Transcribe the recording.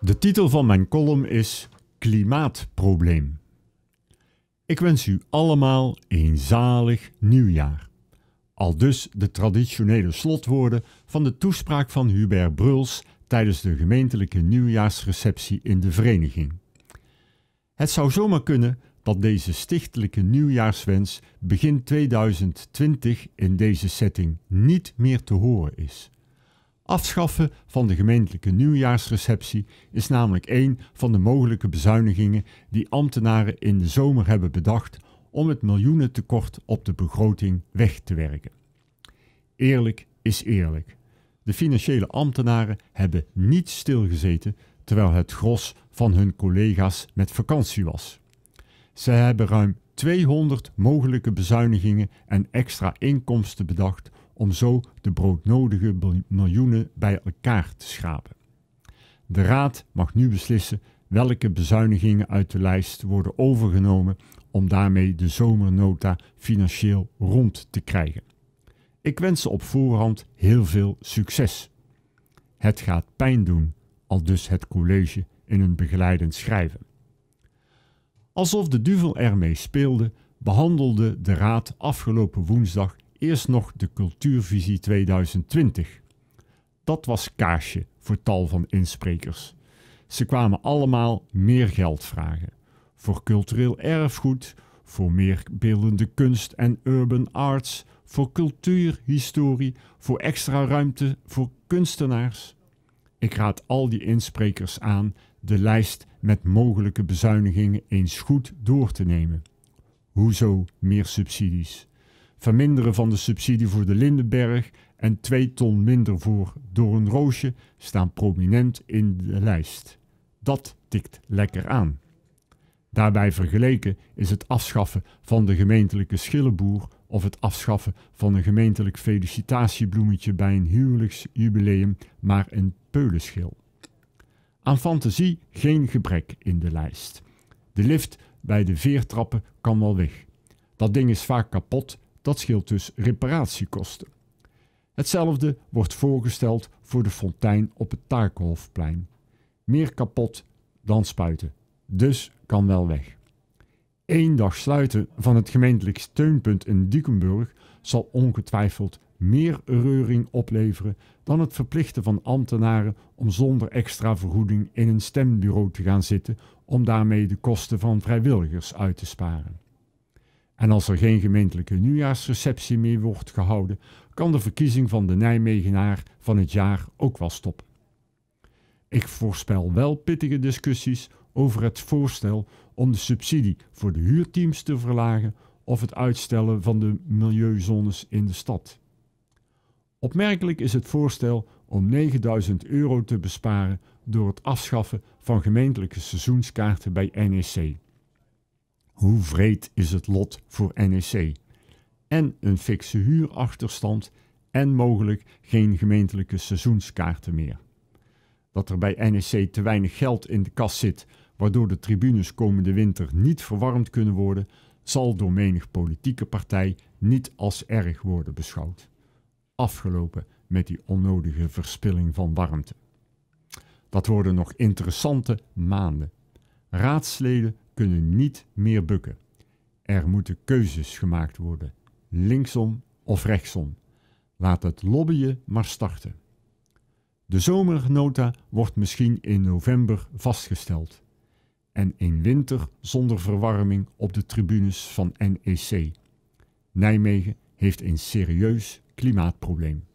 De titel van mijn column is Klimaatprobleem. Ik wens u allemaal een zalig nieuwjaar. Al dus de traditionele slotwoorden van de toespraak van Hubert Bruls tijdens de gemeentelijke nieuwjaarsreceptie in de vereniging. Het zou zomaar kunnen dat deze stichtelijke nieuwjaarswens begin 2020 in deze setting niet meer te horen is. Afschaffen van de gemeentelijke nieuwjaarsreceptie is namelijk een van de mogelijke bezuinigingen die ambtenaren in de zomer hebben bedacht om het miljoenentekort op de begroting weg te werken. Eerlijk is eerlijk. De financiële ambtenaren hebben niet stilgezeten terwijl het gros van hun collega's met vakantie was. Ze hebben ruim 200 mogelijke bezuinigingen en extra inkomsten bedacht om zo de broodnodige miljoenen bij elkaar te schrapen. De Raad mag nu beslissen welke bezuinigingen uit de lijst worden overgenomen om daarmee de zomernota financieel rond te krijgen. Ik wens ze op voorhand heel veel succes. Het gaat pijn doen, al dus het college in een begeleidend schrijven. Alsof de duvel ermee speelde, behandelde de Raad afgelopen woensdag eerst nog de Cultuurvisie 2020. Dat was kaarsje voor tal van insprekers. Ze kwamen allemaal meer geld vragen. Voor cultureel erfgoed, voor meer beeldende kunst en urban arts, voor cultuurhistorie, voor extra ruimte voor kunstenaars. Ik raad al die insprekers aan de lijst met mogelijke bezuinigingen eens goed door te nemen. Hoezo meer subsidies? verminderen van de subsidie voor de Lindenberg en 2 ton minder voor Door een Roosje staan prominent in de lijst. Dat tikt lekker aan. Daarbij vergeleken is het afschaffen van de gemeentelijke schillenboer of het afschaffen van een gemeentelijk felicitatiebloemetje bij een huwelijksjubileum maar een peulenschil. Aan fantasie geen gebrek in de lijst. De lift bij de veertrappen kan wel weg. Dat ding is vaak kapot dat scheelt dus reparatiekosten. Hetzelfde wordt voorgesteld voor de fontein op het taakhofplein. Meer kapot dan spuiten, dus kan wel weg. Eén dag sluiten van het gemeentelijk steunpunt in Diekenburg zal ongetwijfeld meer reuring opleveren dan het verplichten van ambtenaren om zonder extra vergoeding in een stembureau te gaan zitten om daarmee de kosten van vrijwilligers uit te sparen. En als er geen gemeentelijke nieuwjaarsreceptie meer wordt gehouden, kan de verkiezing van de Nijmegenaar van het jaar ook wel stoppen. Ik voorspel wel pittige discussies over het voorstel om de subsidie voor de huurteams te verlagen of het uitstellen van de milieuzones in de stad. Opmerkelijk is het voorstel om 9000 euro te besparen door het afschaffen van gemeentelijke seizoenskaarten bij NEC. Hoe vreed is het lot voor NEC? En een fixe huurachterstand en mogelijk geen gemeentelijke seizoenskaarten meer. Dat er bij NEC te weinig geld in de kas zit, waardoor de tribunes komende winter niet verwarmd kunnen worden, zal door menig politieke partij niet als erg worden beschouwd. Afgelopen met die onnodige verspilling van warmte. Dat worden nog interessante maanden. Raadsleden kunnen niet meer bukken. Er moeten keuzes gemaakt worden, linksom of rechtsom. Laat het lobbyen maar starten. De zomernota wordt misschien in november vastgesteld. En in winter zonder verwarming op de tribunes van NEC. Nijmegen heeft een serieus klimaatprobleem.